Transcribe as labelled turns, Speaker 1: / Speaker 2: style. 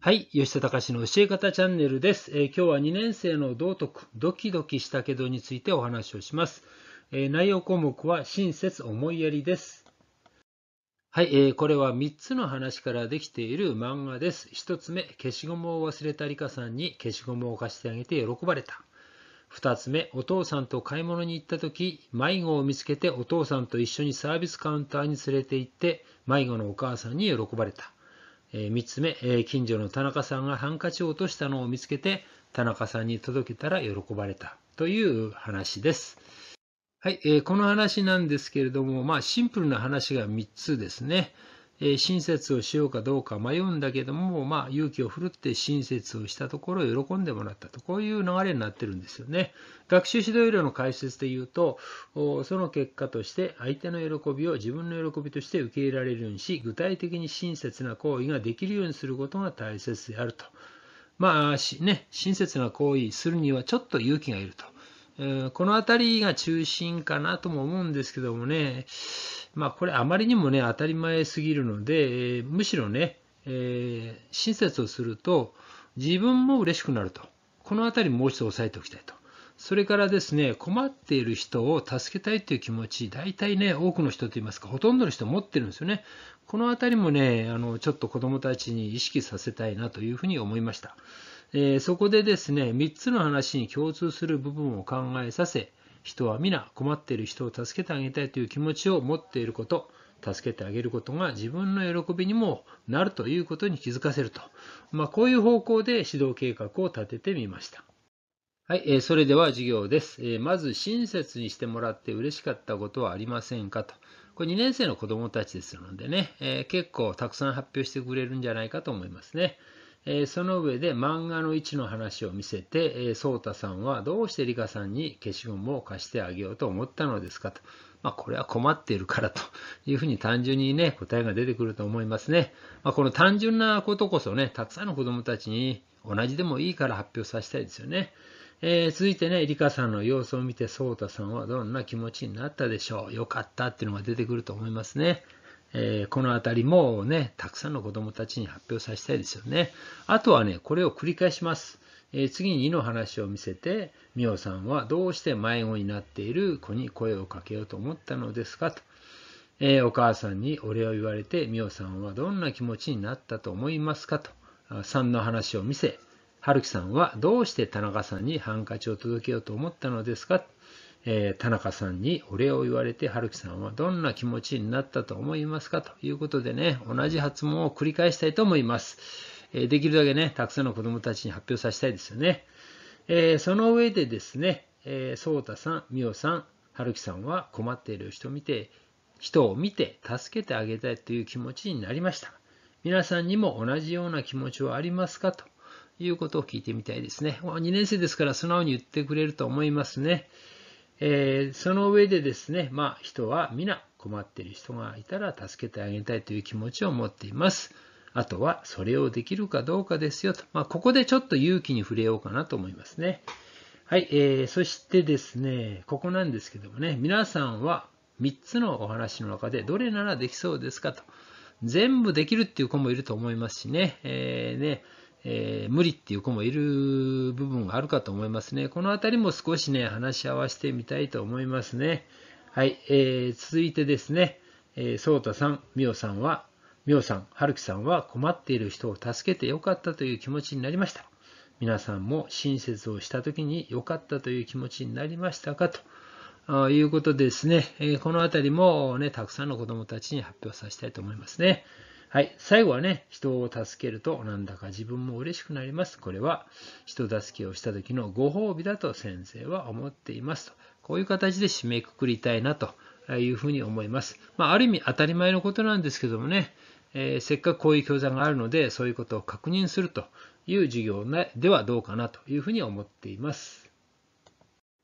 Speaker 1: はい、吉田隆の教え方チャンネルです、えー、今日は2年生の道徳、ドキドキしたけどについてお話をします。えー、内容項目は親切思いやりです。はい、えー、これは3つの話からできている漫画です。1つ目、消しゴムを忘れたリカさんに消しゴムを貸してあげて喜ばれた。2つ目、お父さんと買い物に行った時、迷子を見つけてお父さんと一緒にサービスカウンターに連れて行って、迷子のお母さんに喜ばれた。えー、3つ目、えー、近所の田中さんがハンカチを落としたのを見つけて、田中さんに届けたら喜ばれたという話です。はい、えー、この話なんですけれども、まあ、シンプルな話が3つですね。え親切をしようかどうか迷うんだけども、まあ、勇気を振るって親切をしたところを喜んでもらったと、こういう流れになってるんですよね。学習指導要領の解説で言うと、その結果として相手の喜びを自分の喜びとして受け入れられるようにし、具体的に親切な行為ができるようにすることが大切であると。まあ、ね、親切な行為するにはちょっと勇気がいると。このあたりが中心かなとも思うんですけどもね、まあ、これあまりにもね、当たり前すぎるので、えー、むしろね、えー、親切をすると、自分も嬉しくなると。このあたりもう一度押さえておきたいと。それからですね、困っている人を助けたいという気持ち、大体ね、多くの人といいますか、ほとんどの人持ってるんですよね。このあたりもね、あの、ちょっと子供たちに意識させたいなというふうに思いました。えー、そこでですね、3つの話に共通する部分を考えさせ、人は皆困っている人を助けてあげたいという気持ちを持っていること、助けてあげることが自分の喜びにもなるということに気づかせると、まあ、こういう方向で指導計画を立ててみました。はい、えー、それでは授業です、えー、まず親切にしてもらって嬉しかったことはありませんかと。これ2年生の子どもたちですのでね、えー、結構たくさん発表してくれるんじゃないかと思いますね。えその上で漫画の位置の話を見せて、えー、ソータさんはどうしてリカさんに消しゴムを貸してあげようと思ったのですかと。まあ、これは困っているからというふうに単純にね、答えが出てくると思いますね。まあ、この単純なことこそね、たくさんの子供たちに同じでもいいから発表させたいですよね。えー、続いてね、リカさんの様子を見て、ソータさんはどんな気持ちになったでしょう。よかったっていうのが出てくると思いますね。えー、このあたりもね、たくさんの子どもたちに発表させたいですよね。あとはね、これを繰り返します。えー、次に2の話を見せて、ミオさんはどうして迷子になっている子に声をかけようと思ったのですかと。えー、お母さんにお礼を言われて、ミオさんはどんな気持ちになったと思いますかと。3の話を見せ、春樹さんはどうして田中さんにハンカチを届けようと思ったのですかえー、田中さんにお礼を言われて、春樹さんはどんな気持ちになったと思いますかということでね、同じ発問を繰り返したいと思います。えー、できるだけね、たくさんの子供たちに発表させたいですよね。えー、その上でですね、えー、そさん、みおさん、春樹さんは困っている人を見て、人を見て助けてあげたいという気持ちになりました。皆さんにも同じような気持ちはありますかということを聞いてみたいですね。2年生ですから素直に言ってくれると思いますね。えー、その上でですね、まあ、人は皆困っている人がいたら助けてあげたいという気持ちを持っています。あとはそれをできるかどうかですよと。まあ、ここでちょっと勇気に触れようかなと思いますね。はい、えー、そしてですね、ここなんですけどもね、皆さんは3つのお話の中でどれならできそうですかと。全部できるっていう子もいると思いますしね、えー、ね、えー、無理っていう子もいる部分があるかと思いますね。このあたりも少しね、話し合わせてみたいと思いますね。はい、えー、続いてですね、えー、そうたさん、みおさんは、みおさん、はるきさんは困っている人を助けてよかったという気持ちになりました。皆さんも親切をしたときに良かったという気持ちになりましたかと。いうことですね、えー、このあたりもね、たくさんの子どもたちに発表させたいと思いますね。はい。最後はね、人を助けるとなんだか自分も嬉しくなります。これは人助けをした時のご褒美だと先生は思っていますと。こういう形で締めくくりたいなというふうに思います。まあ、ある意味当たり前のことなんですけどもね、えー、せっかくこういう教材があるので、そういうことを確認するという授業ではどうかなというふうに思っています。